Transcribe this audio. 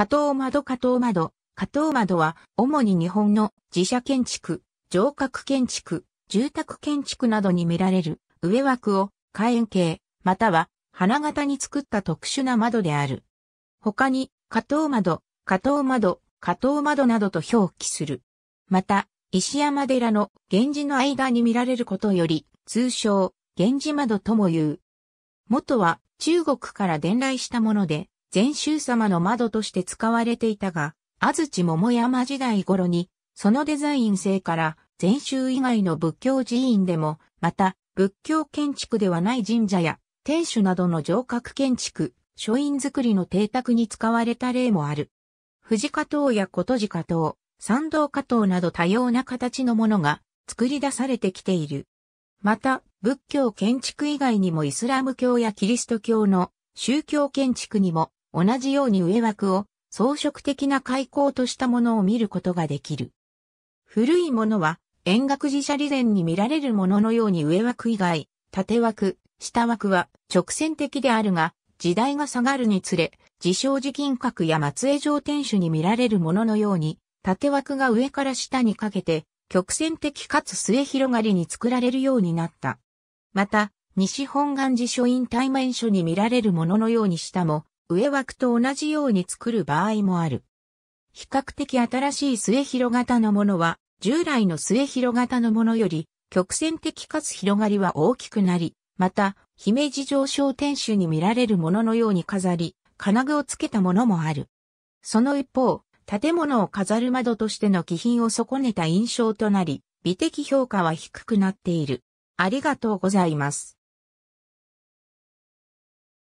加藤窓加藤窓、加藤窓は主に日本の自社建築、城郭建築、住宅建築などに見られる上枠を火炎形、または花形に作った特殊な窓である。他に、加藤窓、加藤窓、加藤窓などと表記する。また、石山寺の源氏の間に見られることより、通称、源氏窓とも言う。元は中国から伝来したもので、禅宗様の窓として使われていたが、安土桃山時代頃に、そのデザイン性から禅宗以外の仏教寺院でも、また仏教建築ではない神社や天守などの城郭建築、書院作りの邸宅に使われた例もある。藤加藤や琴寺加藤、山道加藤など多様な形のものが作り出されてきている。また、仏教建築以外にもイスラム教やキリスト教の宗教建築にも同じように上枠を装飾的な開口としたものを見ることができる。古いものは、円楽寺舎利前に見られるもののように上枠以外、縦枠、下枠は直線的であるが、時代が下がるにつれ、自称寺金閣や松江城天守に見られるもののように、縦枠が上から下にかけて、曲線的かつ末広がりに作られるようになった。また、西本願寺書院対面書に見られるもののように下も、上枠と同じように作る場合もある。比較的新しい末広型のものは、従来の末広型のものより、曲線的かつ広がりは大きくなり、また、姫路城小天守に見られるもののように飾り、金具をつけたものもある。その一方、建物を飾る窓としての気品を損ねた印象となり、美的評価は低くなっている。ありがとうございます。